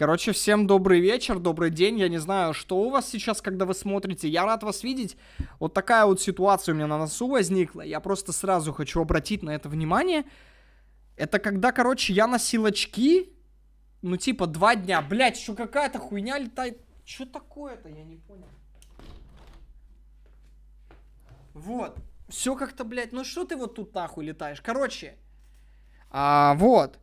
Короче, всем добрый вечер, добрый день. Я не знаю, что у вас сейчас, когда вы смотрите. Я рад вас видеть. Вот такая вот ситуация у меня на носу возникла. Я просто сразу хочу обратить на это внимание. Это когда, короче, я носил очки, ну, типа, два дня. Блять, что какая-то хуйня летает. Что такое-то, я не понял. Вот. Все как-то, блядь, ну что ты вот тут нахуй летаешь? Короче. А, вот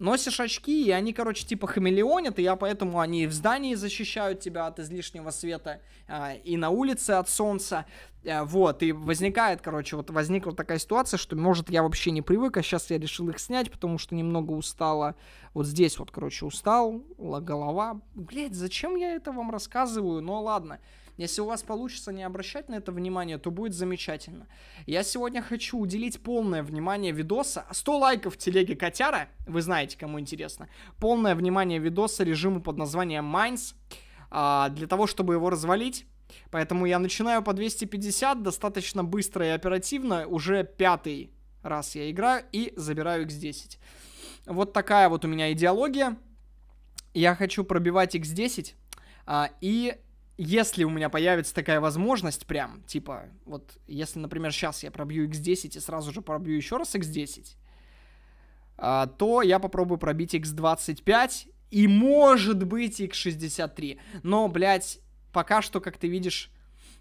носишь очки, и они, короче, типа хамелеонят, и я поэтому они в здании защищают тебя от излишнего света, э, и на улице от солнца, э, вот, и возникает, короче, вот возникла такая ситуация, что, может, я вообще не привык, а сейчас я решил их снять, потому что немного устала, вот здесь вот, короче, устал, голова, блядь, зачем я это вам рассказываю, ну ладно, если у вас получится не обращать на это внимание, то будет замечательно. Я сегодня хочу уделить полное внимание видоса. 100 лайков в телеге Котяра, вы знаете, кому интересно. Полное внимание видоса режиму под названием Майнс. Для того, чтобы его развалить, Поэтому я начинаю по 250 достаточно быстро и оперативно. Уже пятый раз я играю и забираю x10. Вот такая вот у меня идеология. Я хочу пробивать x10 а, и если у меня появится такая возможность прям, типа, вот если, например, сейчас я пробью x10 и сразу же пробью еще раз x10, а, то я попробую пробить x25 и, может быть, x63. Но, блядь, пока что, как ты видишь,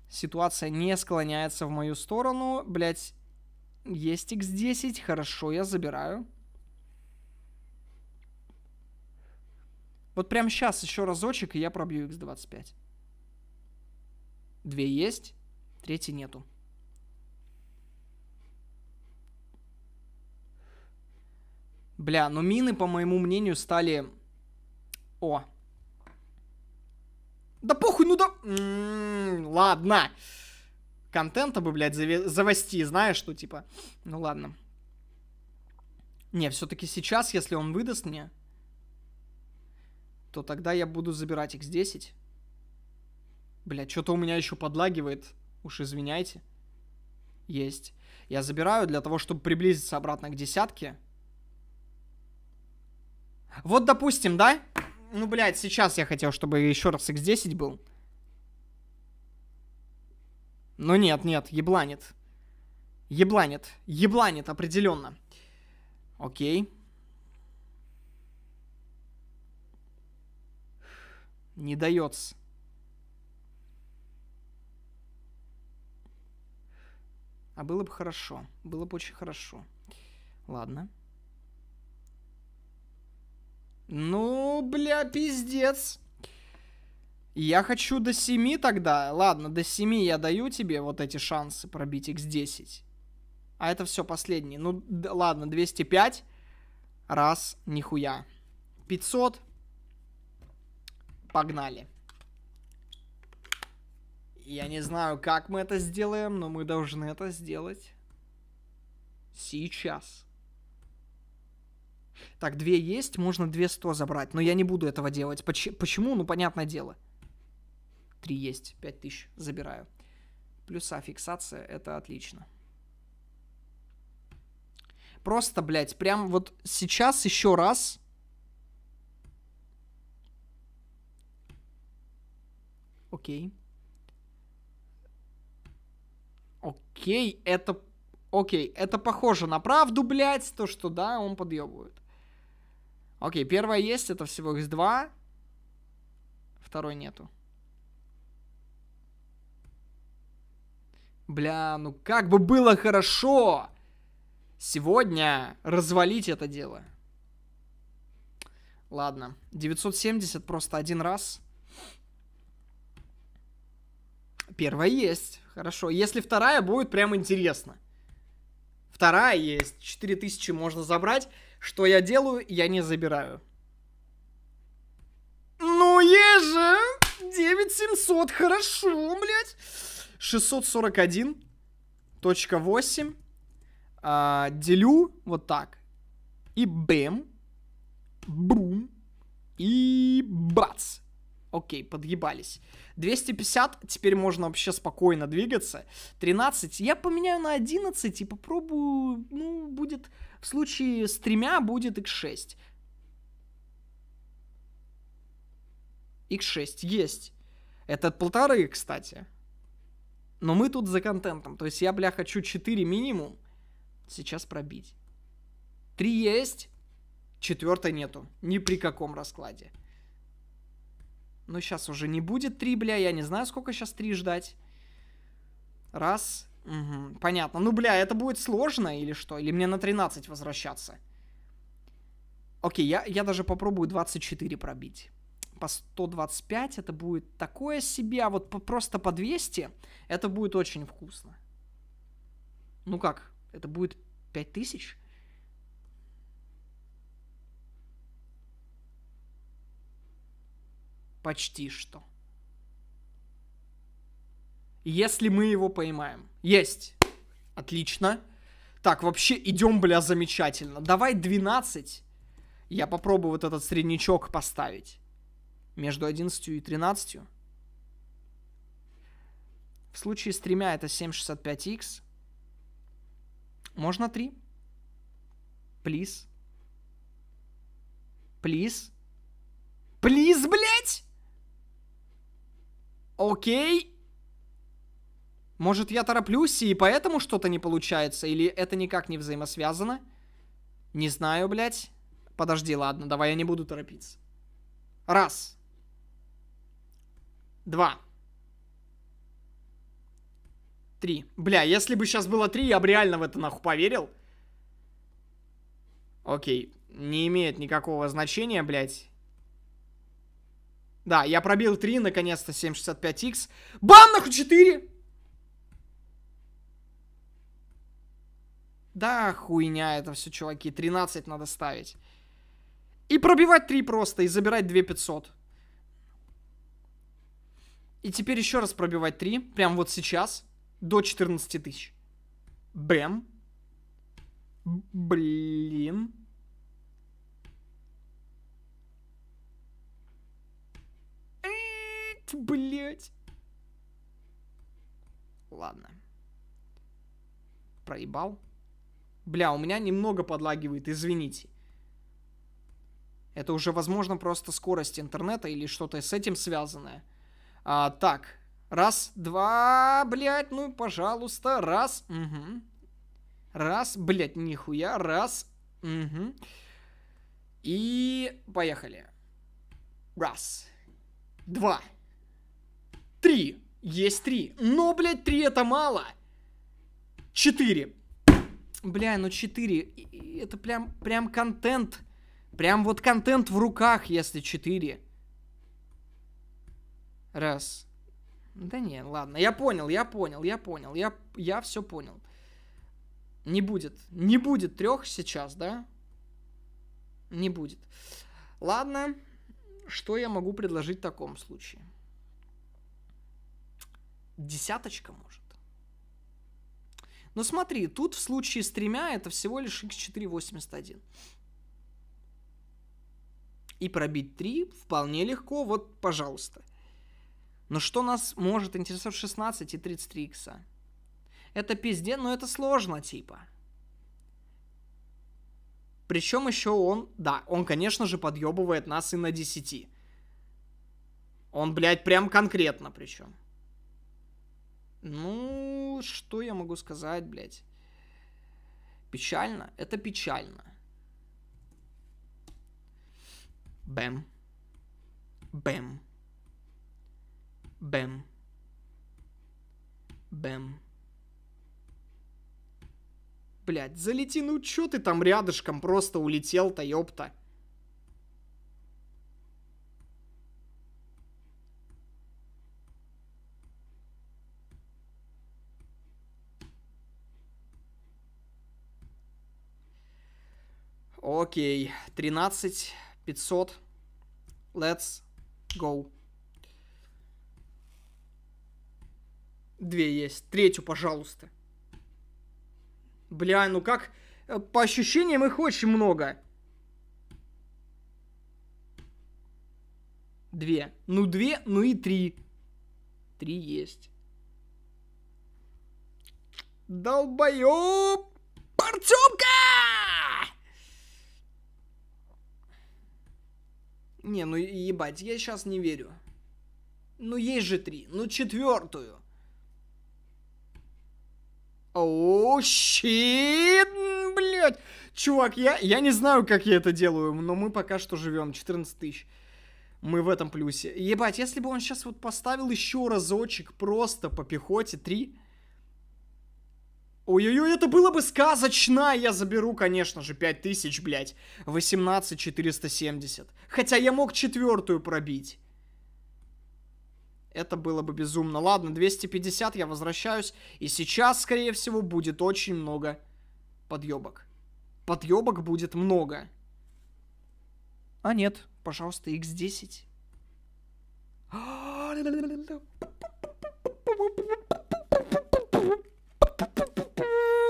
ситуация не склоняется в мою сторону. Блядь, есть x10, хорошо, я забираю. Вот прям сейчас еще разочек, и я пробью x25. Две есть, третьей нету. Бля, но мины, по моему мнению, стали... О. Да похуй, ну да... М м-м, -м -м, ладно. Контента бы, блядь, завести, знаешь, что типа... Ну ладно. Не, все-таки сейчас, если он выдаст мне, то тогда я буду забирать x10. Бля, что-то у меня еще подлагивает. Уж извиняйте. Есть. Я забираю для того, чтобы приблизиться обратно к десятке. Вот, допустим, да? Ну, блядь, сейчас я хотел, чтобы еще раз x10 был. Но нет, нет, ебланит. Ебланит. Ебланит, определенно. Окей. Не дается. А было бы хорошо. Было бы очень хорошо. Ладно. Ну, бля, пиздец. Я хочу до 7 тогда. Ладно, до 7 я даю тебе вот эти шансы пробить x10. А это все последний. Ну, да, ладно, 205. Раз, нихуя. 500. Погнали. Я не знаю, как мы это сделаем, но мы должны это сделать. Сейчас. Так, две есть, можно две сто забрать, но я не буду этого делать. Поч почему? Ну, понятное дело. Три есть, пять тысяч забираю. Плюса фиксация, это отлично. Просто, блядь, прям вот сейчас еще раз Окей. окей, это... Окей, это похоже на правду, блядь, то, что, да, он подъебывает. Окей, первое есть, это всего x два, Второй нету. Бля, ну как бы было хорошо сегодня развалить это дело. Ладно, 970 просто один раз. Первая есть. Хорошо. Если вторая, будет прям интересно. Вторая есть. 4000 можно забрать. Что я делаю, я не забираю. Ну, еже! 9700, хорошо, блядь. 641. Точка 8. А, делю вот так. И бэм. Брум. И бац. Окей, подъебались. 250, теперь можно вообще спокойно двигаться. 13, я поменяю на 11 и попробую, ну, будет, в случае с тремя будет x6. x6 есть. Это полторы, кстати. Но мы тут за контентом. То есть я, бля, хочу 4 минимум сейчас пробить. 3 есть, четвертой нету. Ни при каком раскладе. Ну, сейчас уже не будет 3, бля, я не знаю, сколько сейчас 3 ждать. Раз. Угу, понятно. Ну, бля, это будет сложно или что? Или мне на 13 возвращаться? Окей, я, я даже попробую 24 пробить. По 125 это будет такое себе, а вот по, просто по 200 это будет очень вкусно. Ну как, это будет 5000? Почти что. Если мы его поймаем. Есть. Отлично. Так, вообще идем, бля, замечательно. Давай 12. Я попробую вот этот среднячок поставить. Между 11 и 13. В случае с тремя это 765x. Можно 3? Плиз. Плиз. Плиз, блядь! Окей. Может, я тороплюсь, и поэтому что-то не получается? Или это никак не взаимосвязано? Не знаю, блядь. Подожди, ладно, давай я не буду торопиться. Раз. Два. Три. Бля, если бы сейчас было три, я бы реально в это нахуй поверил. Окей. Не имеет никакого значения, блядь. Да, я пробил 3, наконец-то 765X. Бам, нахуй 4! Да, хуйня это все, чуваки. 13 надо ставить. И пробивать 3 просто, и забирать 2500. И теперь еще раз пробивать 3, прям вот сейчас, до 14 тысяч. Бэм. Блин. Блять. Ладно. Проебал. Бля, у меня немного подлагивает, извините. Это уже, возможно, просто скорость интернета или что-то с этим связанное. А, так. Раз, два, блядь, ну, пожалуйста. Раз, угу. Раз, блядь, нихуя. Раз, угу. И поехали. Раз. Два. Три. Есть три. Но, блядь, три это мало. Четыре. Бля, ну четыре. Это прям, прям контент. Прям вот контент в руках, если четыре. Раз. Да не, ладно. Я понял, я понял, я понял. Я, я все понял. Не будет. Не будет трех сейчас, да? Не будет. Ладно. Что я могу предложить в таком случае? Десяточка, может. Но смотри, тут в случае с тремя это всего лишь x481. И пробить 3 вполне легко, вот, пожалуйста. Но что нас может интересовать 16 и 33 икса? Это пиздец, но это сложно, типа. Причем еще он, да, он, конечно же, подъебывает нас и на 10. Он, блядь, прям конкретно причем. Ну, что я могу сказать, блядь? Печально? Это печально. Бэм. Бэм. Бэм. Бэм. Блядь, залети, ну чё ты там рядышком просто улетел-то, ёпта. Окей, 13 500. Let's go. Две есть. Третью, пожалуйста. Бля, ну как... Э, по ощущениям их очень много. Две. Ну две, ну и три. Три есть. Долбоёб! Артёмка! Не, ну ебать, я сейчас не верю. Ну есть же три, ну четвертую. О, щит, блядь. Чувак, я, я не знаю, как я это делаю, но мы пока что живем. 14 тысяч. Мы в этом плюсе. Ебать, если бы он сейчас вот поставил еще разочек просто по пехоте три. Ой-ой-ой, это было бы сказочно! Я заберу, конечно же, 5000, блядь. 18 470. Хотя я мог четвертую пробить. Это было бы безумно. Ладно, 250, я возвращаюсь. И сейчас, скорее всего, будет очень много подъебок. Подъебок будет много. А нет, пожалуйста, x10.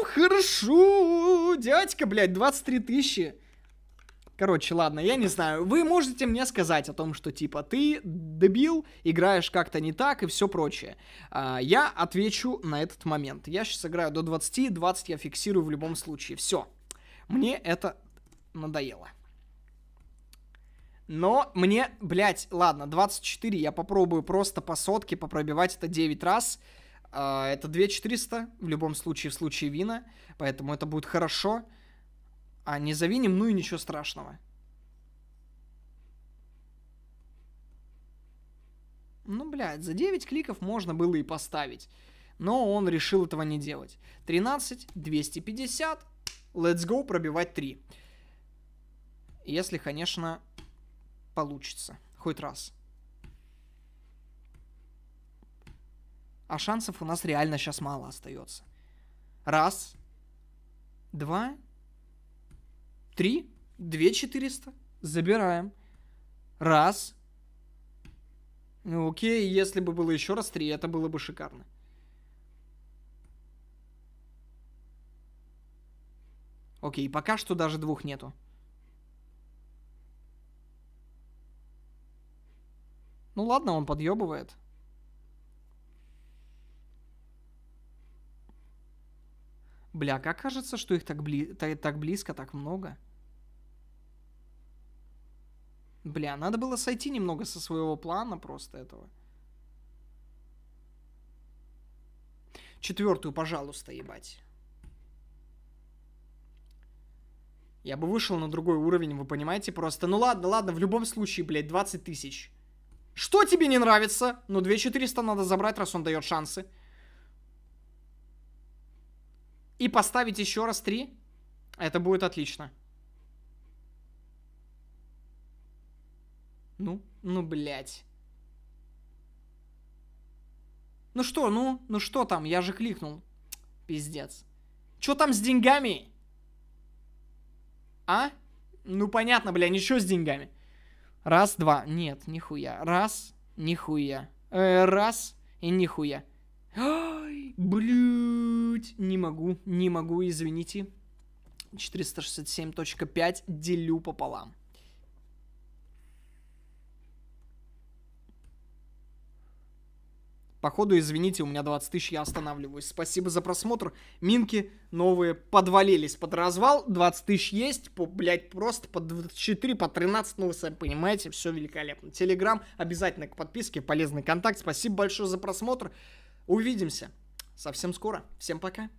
Хорошо, дядька, блядь, 23 тысячи. Короче, ладно, я не знаю. Вы можете мне сказать о том, что типа ты дебил, играешь как-то не так и все прочее. А, я отвечу на этот момент. Я сейчас играю до 20, 20 я фиксирую в любом случае. Все. Мне это надоело. Но мне, блядь, ладно, 24, я попробую просто по сотке попробивать это 9 раз. А, это 2400 в любом случае, в случае вина, поэтому это будет хорошо. Хорошо. А не завинем, ну и ничего страшного. Ну, блядь, за 9 кликов можно было и поставить. Но он решил этого не делать. 13, 250, let's go пробивать 3. Если, конечно, получится. Хоть раз. А шансов у нас реально сейчас мало остается. Раз, два, 3, 2 400, забираем. Раз. Ну, окей, если бы было еще раз 3, это было бы шикарно. Окей, пока что даже двух нету. Ну ладно, он подъебывает. Бля, как кажется, что их так, бли... так близко, так много. Бля, надо было сойти немного со своего плана просто этого. Четвертую, пожалуйста, ебать. Я бы вышел на другой уровень, вы понимаете? Просто, ну ладно, ладно, в любом случае, блядь, 20 тысяч. Что тебе не нравится? Ну, 2400 надо забрать, раз он дает шансы. И поставить еще раз 3. Это будет отлично. Ну, ну, блядь. Ну что, ну, ну что там, я же кликнул. Пиздец. Чё там с деньгами? А? Ну понятно, бля, ничего с деньгами. Раз, два. Нет, нихуя. Раз, нихуя. Э, раз и нихуя. Ой, блядь. Не могу, не могу, извините. 467.5 делю пополам. Походу, извините, у меня 20 тысяч, я останавливаюсь. Спасибо за просмотр. Минки новые подвалились под развал. 20 тысяч есть, по, блядь, просто по 24, по 13, ну вы сами понимаете, все великолепно. Телеграм обязательно к подписке, полезный контакт. Спасибо большое за просмотр. Увидимся совсем скоро. Всем пока.